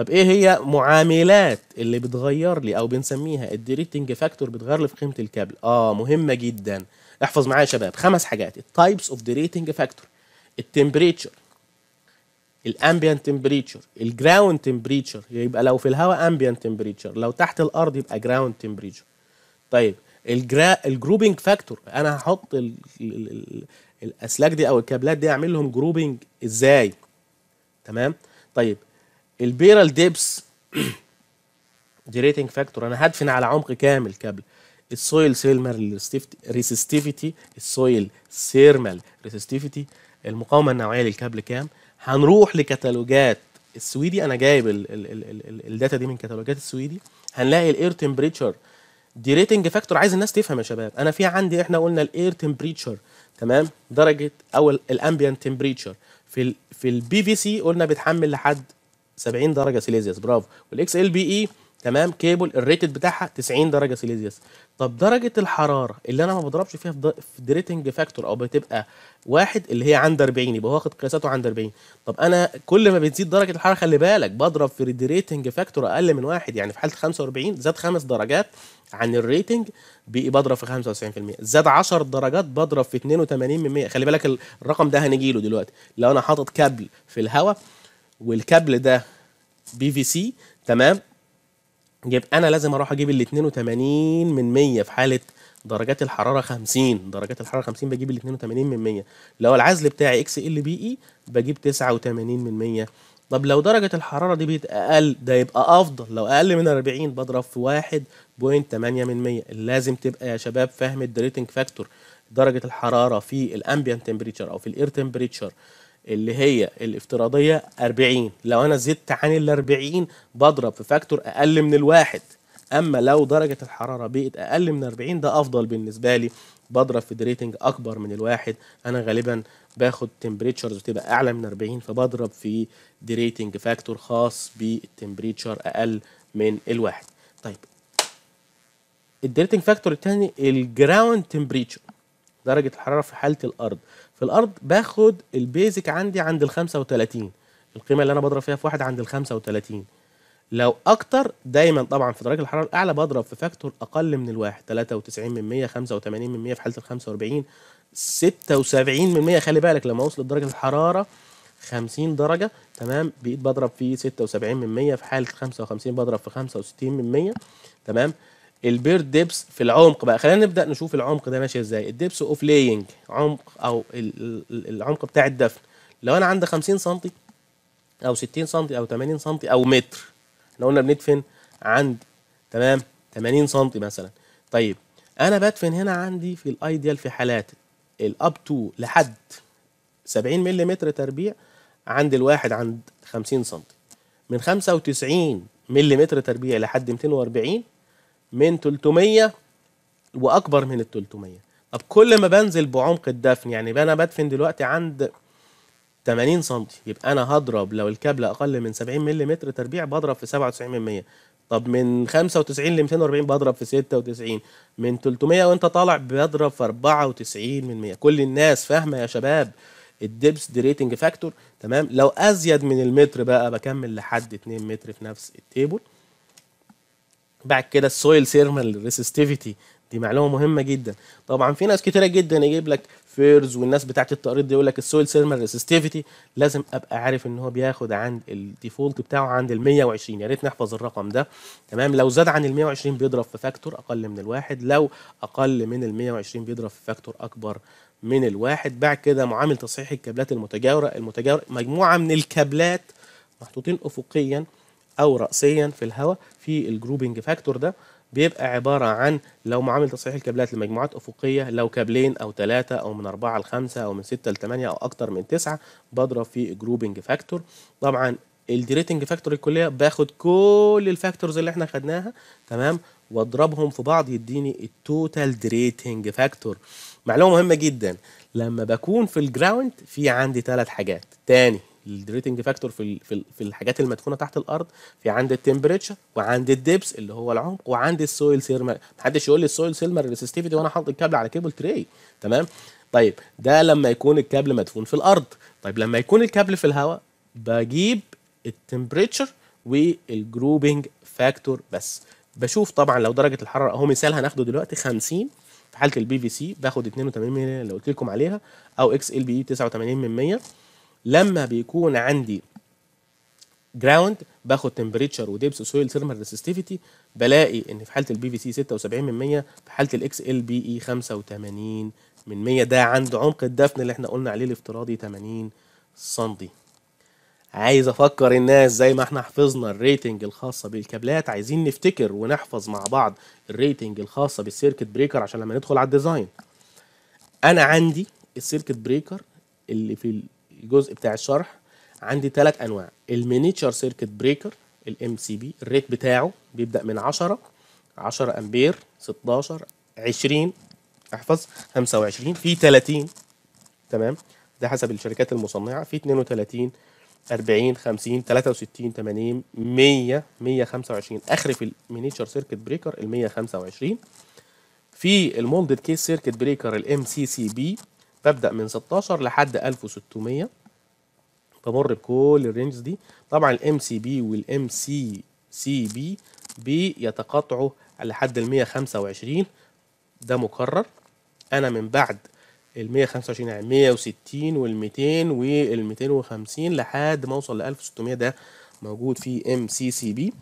طب ايه هي معاملات اللي بتغير لي او بنسميها الديريتنج فاكتور بتغير لي في قيمه الكابل اه مهمه جدا احفظ معايا يا شباب خمس حاجات التايبس اوف ديريتنج فاكتور التمبريتشر الامبيانت تمبريتشر الجراوند تمبريتشر يبقى لو في الهواء امبيانت تمبريتشر لو تحت الارض يبقى جراوند تمبريتشر طيب الجرا الجروبنج فاكتور انا هحط ال... ال... ال... الاسلاك دي او الكابلات دي اعمل لهم جروبنج ازاي تمام طيب البيرال ديبس دي ريتنج فاكتور انا هدفن على عمق كامل كابل السويل سيرمال ريسستيفيتي السويل سيرمال ريسستيفيتي المقاومه النوعيه للكابل كام هنروح لكتالوجات السويدي انا جايب الداتا دي من كتالوجات السويدي هنلاقي الاير تمبريتشر دي ريتنج فاكتور عايز الناس تفهم يا شباب انا في عندي احنا قلنا الاير تمبريتشر تمام درجه او الامبيان تمبريتشر في الـ في البي في سي قلنا بتحمل لحد 70 درجه سيليزيوس برافو والاكس ال بي اي تمام كيبل الريتد بتاعها 90 درجه سيليزيوس طب درجه الحراره اللي انا ما بضربش فيها في دريتنج فاكتور او بتبقى واحد اللي هي عند 40 يبقى واخد قياساته عند 40 طب انا كل ما بتزيد درجه الحراره خلي بالك بضرب في الريتنج فاكتور اقل من واحد يعني في حاله 45 زاد خمس درجات عن الريتنج بقي بضرب في 95% زاد 10 درجات بضرب في 82% خلي بالك الرقم ده هنجيله دلوقتي لو انا حاطط كابل في الهواء والكابل ده بي في سي تمام يبقى انا لازم اروح اجيب ال 82 من 100 في حاله درجات الحراره 50 درجات الحراره 50 بجيب ال 82 من 100 لو العزل بتاعي اكس ال بي اي بجيب 89 من 100 طب لو درجة الحرارة دي بقت أقل ده يبقى أفضل لو أقل من 40 بضرب في 1.8 من 100 لازم تبقى يا شباب فاهم الدريتنج فاكتور درجة الحرارة في الأمبيان تمبريتشر أو في الإير تمبريتشر اللي هي الافتراضية 40 لو أنا زدت عن ال 40 بضرب في فاكتور أقل من الواحد أما لو درجة الحرارة بقت أقل من 40 ده أفضل بالنسبة لي بضرب في دريتنج أكبر من الواحد أنا غالبا باخد تمبريتشرز بتبقى أعلى من 40 فبضرب في دريتنج فاكتور خاص بالتمبريتشر أقل من الواحد طيب الدريتنج فاكتور الثاني الجراوند تمبريتشر درجة الحرارة في حالة الأرض في الارض باخد البيزك عندي عند ال 35 القيمه اللي انا بضرب فيها في واحد عند ال 35 لو اكتر دايما طبعا في درجه الحراره الاعلى بضرب في فاكتور اقل من الواحد 93 من 100 85 من 100 في حاله ال 45 76 من 100 خلي بالك لما اوصل لدرجه الحراره 50 درجه تمام بقيت بضرب في 76 من 100 في حاله 55 بضرب في 65 من 100 تمام البير ديبس في العمق بقى خلينا نبدا نشوف العمق ده ماشي ازاي الديبس اوف لاينج عمق او العمق بتاع الدفن لو انا عندي 50 سم او 60 سم او 80 سم او متر احنا قلنا بندفن عند تمام 80 سم مثلا طيب انا بدفن هنا عندي في الايديال في حالات الاب تو لحد 70 ملم تربيع عند الواحد عند 50 سم من 95 ملم تربيع لحد 240 من 300 واكبر من ال 300 طب كل ما بنزل بعمق الدفن يعني انا بدفن دلوقتي عند 80 سم يبقى انا هضرب لو الكابل اقل من 70 ملم تربيع بضرب في 97 طب من 95 ل 240 بضرب في 96 من 300 وانت طالع بضرب في 94 كل الناس فاهمه يا شباب الدبس دي ريتنج فاكتور تمام لو ازيد من المتر بقى بكمل لحد 2 متر في نفس التيبل بعد كده السويل سيرمال ريسستيفيتي دي معلومه مهمه جدا طبعا في ناس كتيره جدا يجيب لك فيرز والناس بتاعه التقريض دي يقول لك السويل سيرمال ريسستيفيتي لازم ابقى عارف ان هو بياخد عند الديفولت بتاعه عند ال 120 يا ريت نحفظ الرقم ده تمام لو زاد عن ال 120 بيضرب في فاكتور اقل من الواحد لو اقل من ال 120 بيضرب في فاكتور اكبر من الواحد بعد كده معامل تصحيح الكابلات المتجاوره المتجاوره مجموعه من الكابلات محطوطين افقيا او راسيا في الهواء في الجروبنج فاكتور ده بيبقى عبارة عن لو معامل تصحيح الكابلات لمجموعات أفقية لو كابلين أو ثلاثة أو من أربعة لخمسة أو من ستة لثمانية أو أكتر من تسعة بضرب في جروبنج فاكتور طبعا الديريتنج فاكتور الكلية باخد كل الفاكتورز اللي احنا خدناها تمام واضربهم في بعض يديني التوتال دريتنج فاكتور معلومة مهمة جدا لما بكون في الجراوند في عندي ثلاث حاجات تاني الريتنج فاكتور في في, الحاجات المدفونه تحت الارض في عند التمبريتشر وعند الدبس اللي هو العمق وعند السويل سيرمال محدش يقول لي السويل سيرمال ريسستيفيتي وانا حاطط الكابل على كيبل تري تمام طيب ده لما يكون الكابل مدفون في الارض طيب لما يكون الكابل في الهواء بجيب التمبريتشر والجروبنج فاكتور بس بشوف طبعا لو درجه الحراره اهو مثال هناخده دلوقتي 50 في حاله البي في سي باخد 82 مللي اللي قلت لكم عليها او اكس ال بي 89 من 100 لما بيكون عندي جراوند باخد تمبريتشر وديبس سويل ثيرمال ريسستيفيتي بلاقي ان في حاله البي في سي 76 من 100 في حاله الاكس ال بي اي 85 من 100 ده عند عمق الدفن اللي احنا قلنا عليه الافتراضي 80 سم عايز افكر الناس زي ما احنا حفظنا الريتنج الخاصه بالكابلات عايزين نفتكر ونحفظ مع بعض الريتنج الخاصه بالسيركت بريكر عشان لما ندخل على الديزاين انا عندي السيركت بريكر اللي في الجزء بتاع الشرح عندي ثلاث انواع المينيتشر سيركت بريكر الام سي بي الريت بتاعه بيبدا من 10 10 امبير 16 20 احفظ 25 في 30 تمام ده حسب الشركات المصنعه في 32 40 50 63 80 100 125 اخر في المينيتشر سيركت بريكر ال 125 في المولدد كيس سيركت بريكر الام سي سي بي ببدأ من 16 لحد 1600 بمر بكل الرينجز دي طبعا الام سي بي والام سي سي بي بيتقاطعوا لحد ال 125 ده مكرر انا من بعد ال 125 يعني 160 وال 200 وال 250 لحد ما اوصل ل 1600 ده موجود في ام سي سي بي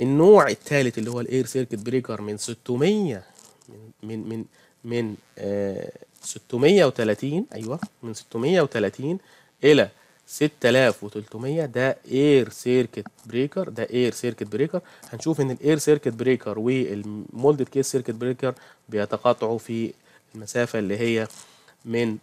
النوع الثالث اللي هو الاير سيركت بريكر من 600 من من من من آه 630 ايوه من 630 الى 6300 ده اير سيركت بريكر ده اير سيركت بريكر هنشوف ان الاير سيركت بريكر والمولدد كيس سيركت بريكر بيتقاطعوا في المسافه اللي هي من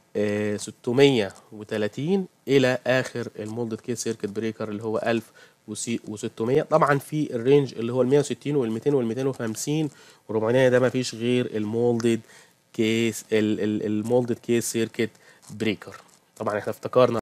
630 آه، الى اخر المولدد كيس سيركت بريكر اللي هو 1600 طبعا في الرينج اللي هو ال 160 وال 200 وال 250 و 400 ده ما فيش غير المولدد كيس المولد كيس سيركت بريكر طبعا احنا افتكرنا